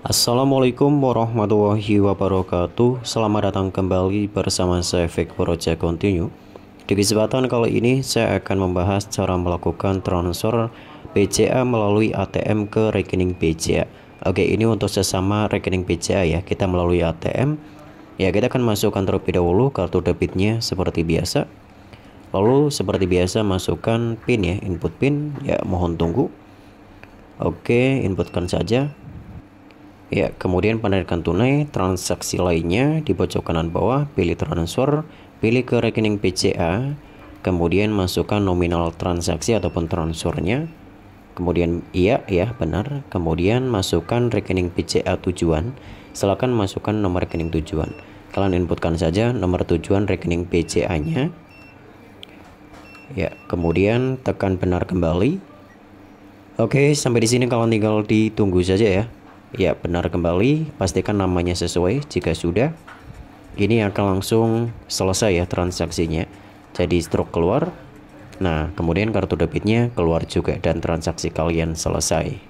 Assalamualaikum warahmatullahi wabarakatuh Selamat datang kembali bersama saya Vic Project Continue Di kesempatan kali ini saya akan membahas cara melakukan transfer BCA melalui ATM ke rekening BCA Oke ini untuk sesama rekening BCA ya kita melalui ATM Ya kita akan masukkan terlebih dahulu kartu debitnya seperti biasa Lalu seperti biasa masukkan pin ya input pin ya mohon tunggu Oke inputkan saja Ya, kemudian penarikan tunai, transaksi lainnya di pojok kanan bawah, pilih transfer, pilih ke rekening pca kemudian masukkan nominal transaksi ataupun transfernya, kemudian iya, ya benar, kemudian masukkan rekening pca tujuan, silakan masukkan nomor rekening tujuan. Kalian inputkan saja nomor tujuan rekening pca nya Ya, kemudian tekan benar kembali. Oke, sampai di sini kalian tinggal ditunggu saja ya. Ya, benar kembali. Pastikan namanya sesuai. Jika sudah, ini akan langsung selesai ya transaksinya. Jadi stroke keluar. Nah, kemudian kartu debitnya keluar juga dan transaksi kalian selesai.